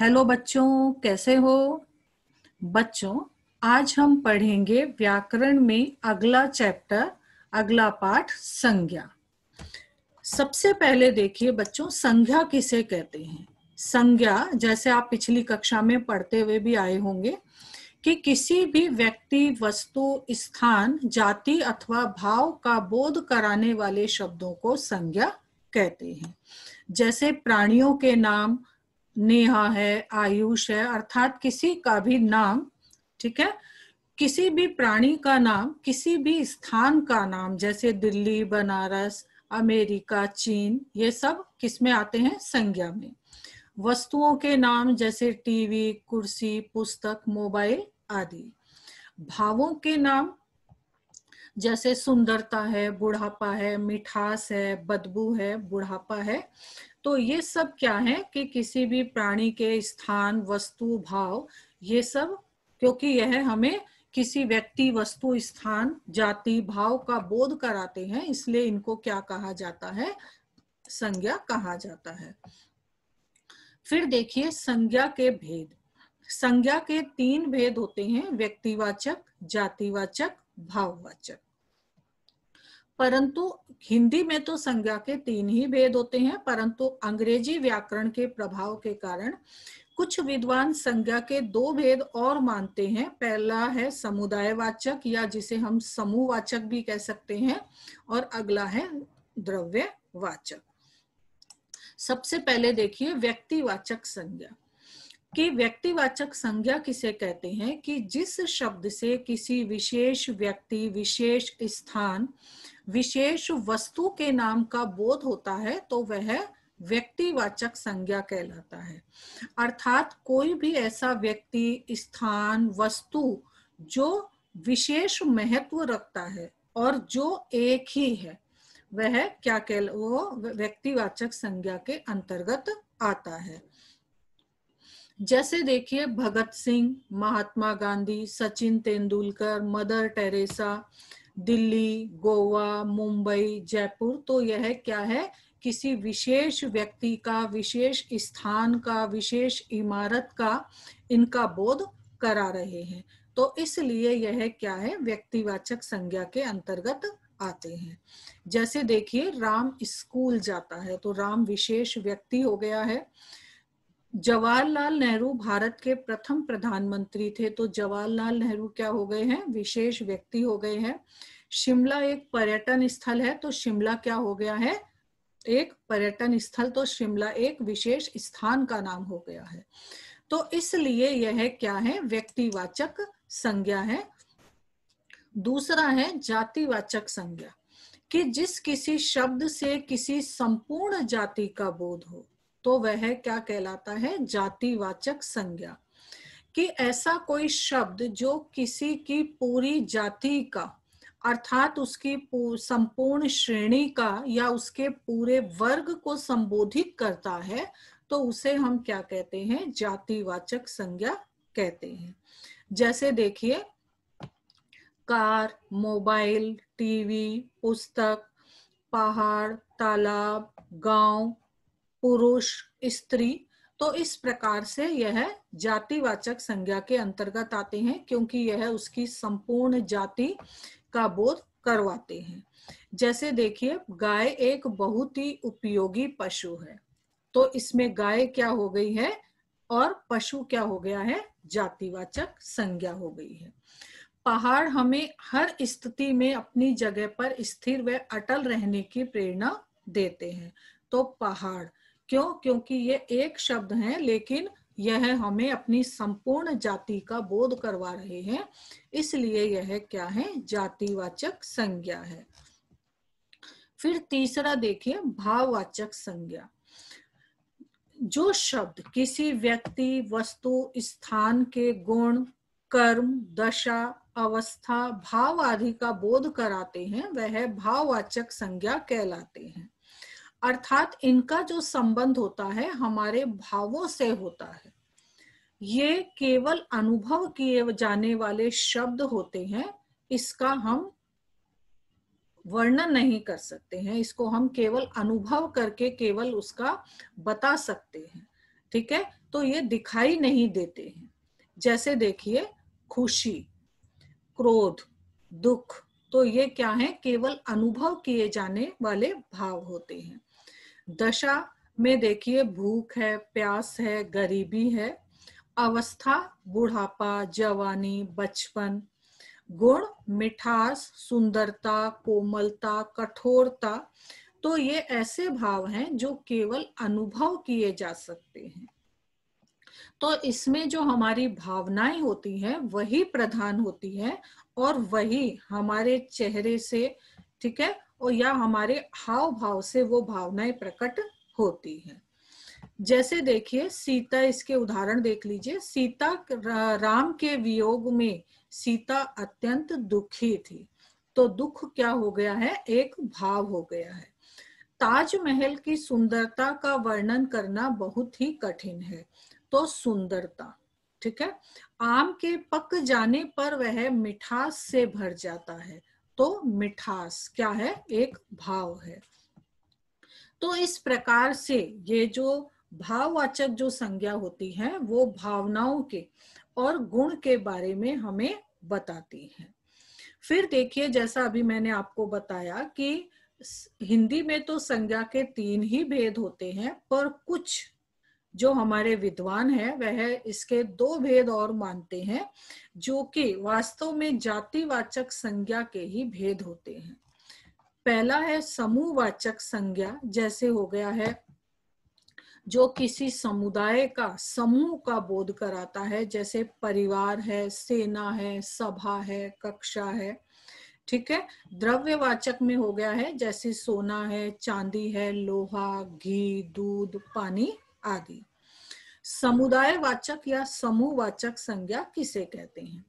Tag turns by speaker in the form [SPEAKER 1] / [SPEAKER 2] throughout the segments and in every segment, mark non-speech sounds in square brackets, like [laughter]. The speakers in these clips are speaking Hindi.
[SPEAKER 1] हेलो बच्चों कैसे हो बच्चों आज हम पढ़ेंगे व्याकरण में अगला चैप्टर अगला पाठ संज्ञा सबसे पहले देखिए बच्चों संज्ञा किसे कहते हैं संज्ञा जैसे आप पिछली कक्षा में पढ़ते हुए भी आए होंगे कि किसी भी व्यक्ति वस्तु स्थान जाति अथवा भाव का बोध कराने वाले शब्दों को संज्ञा कहते हैं जैसे प्राणियों के नाम नेहा है आयुष है अर्थात किसी का भी नाम ठीक है किसी भी प्राणी का नाम किसी भी स्थान का नाम जैसे दिल्ली बनारस अमेरिका चीन ये सब किस में आते हैं संज्ञा में वस्तुओं के नाम जैसे टीवी कुर्सी पुस्तक मोबाइल आदि भावों के नाम जैसे सुंदरता है बुढ़ापा है मिठास है बदबू है बुढ़ापा है तो ये सब क्या है कि किसी भी प्राणी के स्थान वस्तु भाव ये सब क्योंकि यह हमें किसी व्यक्ति वस्तु स्थान जाति भाव का बोध कराते हैं इसलिए इनको क्या कहा जाता है संज्ञा कहा जाता है फिर देखिए संज्ञा के भेद संज्ञा के तीन भेद होते हैं व्यक्तिवाचक जातिवाचक भाववाचक परंतु हिंदी में तो संज्ञा के तीन ही भेद होते हैं परंतु अंग्रेजी व्याकरण के प्रभाव के कारण कुछ विद्वान संज्ञा के दो भेद और मानते हैं पहला है समुदायवाचक या जिसे हम समूहवाचक भी कह सकते हैं और अगला है द्रव्यवाचक सबसे पहले देखिए व्यक्तिवाचक संज्ञा कि व्यक्तिवाचक संज्ञा किसे कहते हैं कि जिस शब्द से किसी विशेष व्यक्ति विशेष स्थान विशेष वस्तु के नाम का बोध होता है तो वह व्यक्तिवाचक संज्ञा कहलाता है अर्थात कोई भी ऐसा व्यक्ति स्थान वस्तु जो विशेष महत्व रखता है और जो एक ही है वह क्या कह वो व्यक्तिवाचक संज्ञा के अंतर्गत आता है जैसे देखिए भगत सिंह महात्मा गांधी सचिन तेंदुलकर मदर टेरेसा दिल्ली गोवा मुंबई जयपुर तो यह क्या है किसी विशेष व्यक्ति का विशेष स्थान का विशेष इमारत का इनका बोध करा रहे हैं तो इसलिए यह क्या है व्यक्तिवाचक संज्ञा के अंतर्गत आते हैं जैसे देखिए राम स्कूल जाता है तो राम विशेष व्यक्ति हो गया है जवाहरलाल नेहरू भारत के प्रथम प्रधानमंत्री थे तो जवाहरलाल नेहरू क्या हो गए हैं विशेष व्यक्ति हो गए हैं शिमला एक पर्यटन स्थल है तो शिमला क्या हो गया है एक पर्यटन स्थल तो शिमला एक विशेष स्थान का नाम हो गया है तो इसलिए यह क्या है व्यक्तिवाचक संज्ञा है दूसरा है जातिवाचक संज्ञा कि जिस किसी शब्द से किसी संपूर्ण जाति का बोध हो तो वह क्या कहलाता है जातिवाचक संज्ञा कि ऐसा कोई शब्द जो किसी की पूरी जाति का अर्थात उसकी संपूर्ण श्रेणी का या उसके पूरे वर्ग को संबोधित करता है तो उसे हम क्या कहते हैं जातिवाचक संज्ञा कहते हैं जैसे देखिए कार मोबाइल टीवी पुस्तक पहाड़ तालाब गांव पुरुष स्त्री तो इस प्रकार से यह जातिवाचक संज्ञा के अंतर्गत आते हैं क्योंकि यह उसकी संपूर्ण जाति का बोध करवाते हैं जैसे देखिए गाय एक बहुत ही उपयोगी पशु है तो इसमें गाय क्या हो गई है और पशु क्या हो गया है जातिवाचक संज्ञा हो गई है पहाड़ हमें हर स्थिति में अपनी जगह पर स्थिर व अटल रहने की प्रेरणा देते हैं तो पहाड़ क्यों क्योंकि ये एक शब्द है लेकिन यह हमें अपनी संपूर्ण जाति का बोध करवा रहे हैं इसलिए यह क्या है जातिवाचक संज्ञा है फिर तीसरा देखिए भाववाचक संज्ञा जो शब्द किसी व्यक्ति वस्तु स्थान के गुण कर्म दशा अवस्था भाव आदि का बोध कराते हैं वह भाववाचक संज्ञा कहलाते हैं अर्थात इनका जो संबंध होता है हमारे भावों से होता है ये केवल अनुभव किए जाने वाले शब्द होते हैं इसका हम वर्णन नहीं कर सकते हैं इसको हम केवल अनुभव करके केवल उसका बता सकते हैं ठीक है तो ये दिखाई नहीं देते हैं जैसे देखिए खुशी क्रोध दुख तो ये क्या है केवल अनुभव किए जाने वाले भाव होते हैं दशा में देखिए भूख है प्यास है गरीबी है अवस्था बुढ़ापा जवानी बचपन गुण मिठास सुंदरता कोमलता कठोरता तो ये ऐसे भाव हैं जो केवल अनुभव किए जा सकते हैं तो इसमें जो हमारी भावनाएं होती हैं वही प्रधान होती है और वही हमारे चेहरे से ठीक है और तो या हमारे हाव भाव से वो भावनाएं प्रकट होती हैं जैसे देखिए सीता इसके उदाहरण देख लीजिए सीता राम के वियोग में सीता अत्यंत दुखी थी तो दुख क्या हो गया है एक भाव हो गया है ताजमहल की सुंदरता का वर्णन करना बहुत ही कठिन है तो सुंदरता ठीक है आम के पक जाने पर वह मिठास से भर जाता है तो मिठास क्या है एक भाव है तो इस प्रकार से ये जो भाववाचक जो संज्ञा होती है वो भावनाओं के और गुण के बारे में हमें बताती है फिर देखिए जैसा अभी मैंने आपको बताया कि हिंदी में तो संज्ञा के तीन ही भेद होते हैं पर कुछ जो हमारे विद्वान है वह इसके दो भेद और मानते हैं जो कि वास्तव में जातिवाचक संज्ञा के ही भेद होते हैं पहला है समूहवाचक संज्ञा जैसे हो गया है जो किसी समुदाय का समूह का बोध कराता है जैसे परिवार है सेना है सभा है कक्षा है ठीक है द्रव्यवाचक में हो गया है जैसे सोना है चांदी है लोहा घी दूध पानी आदि समुदाय वाचक या समूह वाचक संज्ञा किसे कहते हैं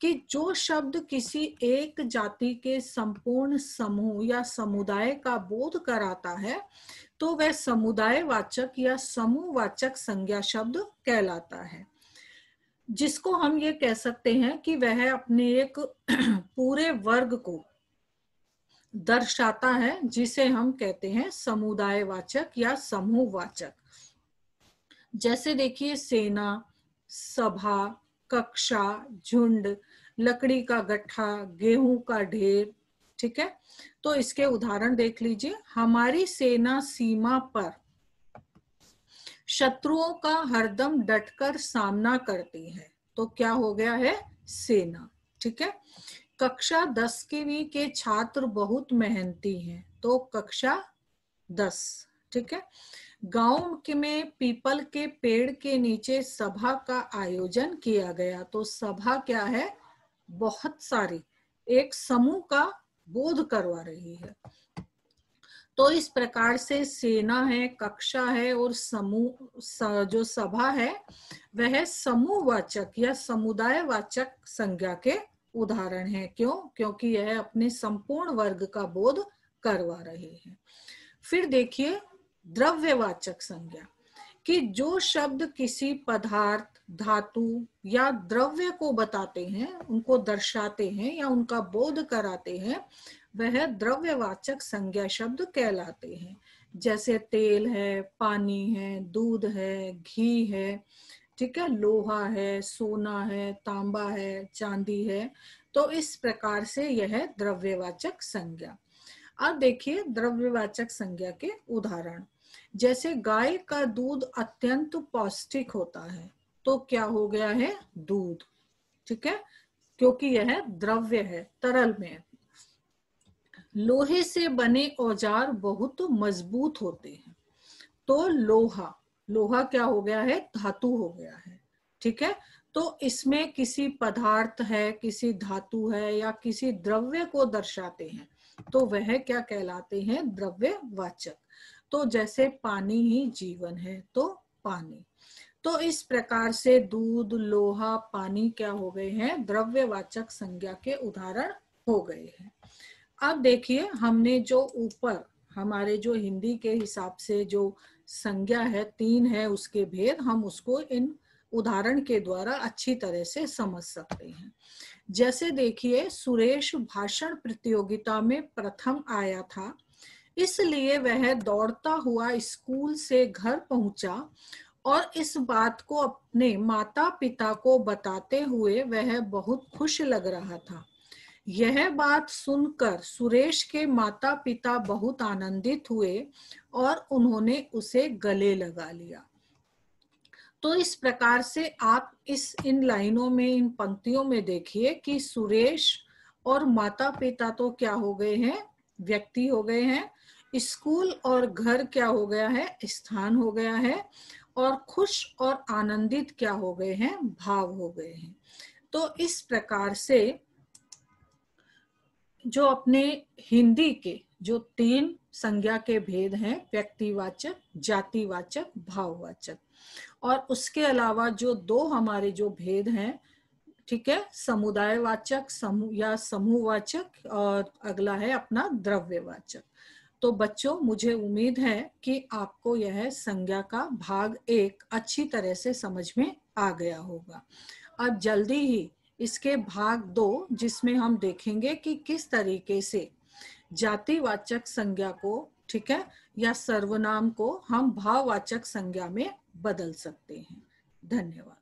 [SPEAKER 1] कि जो शब्द किसी एक जाति के संपूर्ण समूह या समुदाय का बोध कराता है तो वह समुदाय वाचक या समूह वाचक संज्ञा शब्द कहलाता है जिसको हम ये कह सकते हैं कि वह अपने एक [clears throat] पूरे वर्ग को दर्शाता है जिसे हम कहते हैं समुदाय वाचक या समूह वाचक जैसे देखिए सेना सभा कक्षा झुंड लकड़ी का गठा गेहूं का ढेर ठीक है तो इसके उदाहरण देख लीजिए हमारी सेना सीमा पर शत्रुओं का हरदम डटकर सामना करती है तो क्या हो गया है सेना ठीक है कक्षा दस भी के छात्र बहुत मेहनती हैं तो कक्षा दस ठीक है गांव के में पीपल के पेड़ के नीचे सभा का आयोजन किया गया तो सभा क्या है बहुत सारी एक समूह का बोध करवा रही है तो इस प्रकार से सेना है कक्षा है और समूह जो सभा है वह समूहवाचक या समुदाय वाचक संज्ञा के उदाहरण है क्यों क्योंकि यह अपने संपूर्ण वर्ग का बोध करवा रहे हैं फिर देखिए द्रव्यवाचक संज्ञा कि जो शब्द किसी पदार्थ धातु या द्रव्य को बताते हैं उनको दर्शाते हैं या उनका बोध कराते हैं वह द्रव्यवाचक संज्ञा शब्द कहलाते हैं जैसे तेल है पानी है दूध है घी है ठीक है लोहा है सोना है तांबा है चांदी है तो इस प्रकार से यह द्रव्यवाचक संज्ञा अब देखिए द्रव्यवाचक संज्ञा के उदाहरण जैसे गाय का दूध अत्यंत पौष्टिक होता है तो क्या हो गया है दूध ठीक है क्योंकि यह द्रव्य है तरल में लोहे से बने औजार बहुत तो मजबूत होते हैं तो लोहा लोहा क्या हो गया है धातु हो गया है ठीक है तो इसमें किसी पदार्थ है किसी धातु है या किसी द्रव्य को दर्शाते हैं तो वह क्या कहलाते हैं द्रव्य वाचक तो जैसे पानी ही जीवन है तो पानी तो इस प्रकार से दूध लोहा पानी क्या हो गए हैं द्रव्यवाचक संज्ञा के उदाहरण हो गए हैं अब देखिए हमने जो ऊपर हमारे जो हिंदी के हिसाब से जो संज्ञा है तीन है उसके भेद हम उसको इन उदाहरण के द्वारा अच्छी तरह से समझ सकते हैं जैसे देखिए सुरेश भाषण प्रतियोगिता में प्रथम आया था इसलिए वह दौड़ता हुआ स्कूल से घर पहुंचा और इस बात को अपने माता पिता को बताते हुए वह बहुत खुश लग रहा था यह बात सुनकर सुरेश के माता पिता बहुत आनंदित हुए और उन्होंने उसे गले लगा लिया तो इस प्रकार से आप इस इन लाइनों में इन पंक्तियों में देखिए कि सुरेश और माता पिता तो क्या हो गए हैं व्यक्ति हो गए हैं स्कूल और घर क्या हो गया है स्थान हो गया है और खुश और आनंदित क्या हो गए हैं भाव हो गए हैं तो इस प्रकार से जो अपने हिंदी के जो तीन संज्ञा के भेद हैं व्यक्तिवाचक जातिवाचक भाववाचक और उसके अलावा जो दो हमारे जो भेद हैं ठीक है समुदायवाचक समूह या समूहवाचक और अगला है अपना द्रव्यवाचक तो बच्चों मुझे उम्मीद है कि आपको यह संज्ञा का भाग एक अच्छी तरह से समझ में आ गया होगा अब जल्दी ही इसके भाग दो जिसमें हम देखेंगे कि किस तरीके से जातिवाचक संज्ञा को ठीक है या सर्वनाम को हम भाववाचक संज्ञा में बदल सकते हैं धन्यवाद